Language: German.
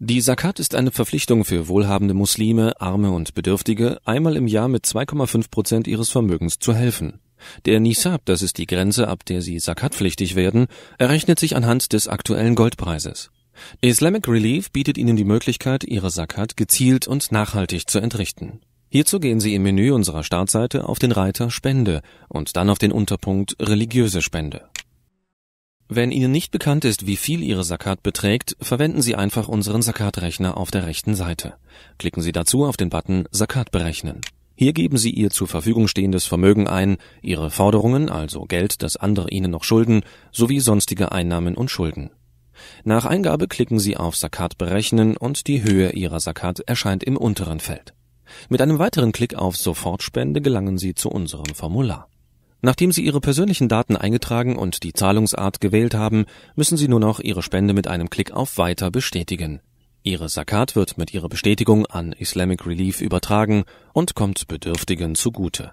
Die Sakat ist eine Verpflichtung für wohlhabende Muslime, Arme und Bedürftige, einmal im Jahr mit 2,5 Prozent ihres Vermögens zu helfen. Der Nisab, das ist die Grenze, ab der sie zakatpflichtig werden, errechnet sich anhand des aktuellen Goldpreises. Islamic Relief bietet ihnen die Möglichkeit, ihre Sakat gezielt und nachhaltig zu entrichten. Hierzu gehen Sie im Menü unserer Startseite auf den Reiter Spende und dann auf den Unterpunkt Religiöse Spende wenn Ihnen nicht bekannt ist, wie viel Ihre Sakat beträgt, verwenden Sie einfach unseren Sakat-Rechner auf der rechten Seite. Klicken Sie dazu auf den Button Sakat berechnen. Hier geben Sie Ihr zur Verfügung stehendes Vermögen ein, Ihre Forderungen, also Geld, das andere Ihnen noch schulden, sowie sonstige Einnahmen und Schulden. Nach Eingabe klicken Sie auf Sakat berechnen und die Höhe Ihrer Sakat erscheint im unteren Feld. Mit einem weiteren Klick auf Sofortspende gelangen Sie zu unserem Formular. Nachdem Sie Ihre persönlichen Daten eingetragen und die Zahlungsart gewählt haben, müssen Sie nur noch Ihre Spende mit einem Klick auf Weiter bestätigen. Ihre Zakat wird mit Ihrer Bestätigung an Islamic Relief übertragen und kommt Bedürftigen zugute